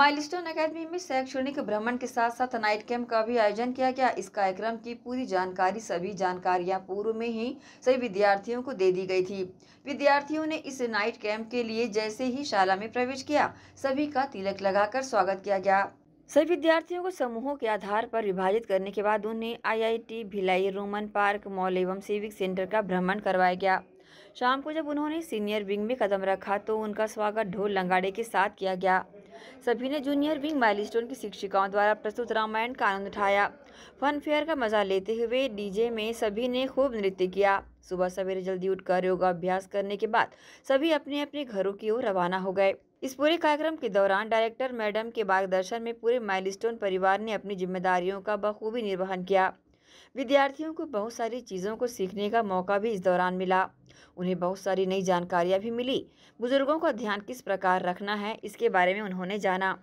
milestone अकेदमी में शैक्षणिक भ्रमण के साथ साथ नाइट कैंप का भी आयोजन किया गया इस कार्यक्रम की पूरी जानकारी सभी जानकारियां पूर्व में ही सभी विद्यार्थियों को दे दी गई थी विद्यार्थियों ने इस नाइट कैंप के लिए जैसे ही शाला में प्रवेश किया सभी का तिलक लगाकर स्वागत किया गया सभी विद्यार्थियों को समूहों के आधार पर विभाजित करने के बाद उन्हें आई भिलाई रोमन पार्क मॉल एवं सिविक सेंटर का भ्रमण करवाया गया शाम को जब उन्होंने सीनियर विंग में कदम रखा तो उनका स्वागत ढोल लंगाड़े के साथ किया गया सभी ने जूनियर विंग माइलस्टोन की शिक्षिकाओं द्वारा प्रस्तुत रामायण का आनंद उठाया फन फेयर का मजा लेते हुए डीजे में सभी ने खूब नृत्य किया सुबह सवेरे जल्दी उठकर योगाभ्यास करने के बाद सभी अपने अपने घरों की ओर रवाना हो गए इस पूरे कार्यक्रम के दौरान डायरेक्टर मैडम के मार्गदर्शन में पूरे माइलस्टोन परिवार ने अपनी जिम्मेदारियों का बखूबी निर्वहन किया विद्यार्थियों को बहुत सारी चीज़ों को सीखने का मौका भी इस दौरान मिला उन्हें बहुत सारी नई जानकारियाँ भी मिली बुजुर्गों का ध्यान किस प्रकार रखना है इसके बारे में उन्होंने जाना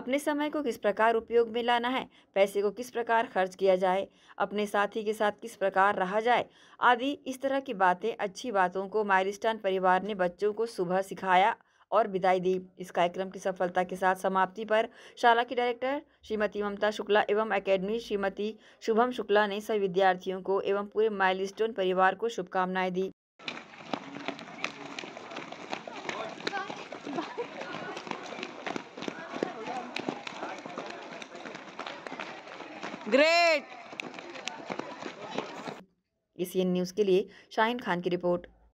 अपने समय को किस प्रकार उपयोग में लाना है पैसे को किस प्रकार खर्च किया जाए अपने साथी के साथ किस प्रकार रहा जाए आदि इस तरह की बातें अच्छी बातों को माइलिस्टान परिवार ने बच्चों को सुबह सिखाया और विदाई दी इस कार्यक्रम की सफलता के साथ समाप्ति पर शाला की डायरेक्टर श्रीमती ममता शुक्ला एवं एकेडमी श्रीमती शुभम शुक्ला ने सभी विद्यार्थियों को एवं पूरे माइलस्टोन परिवार को शुभकामनाएं दी ग्रेट एसीएन न्यूज़ के लिए शाहिन खान की रिपोर्ट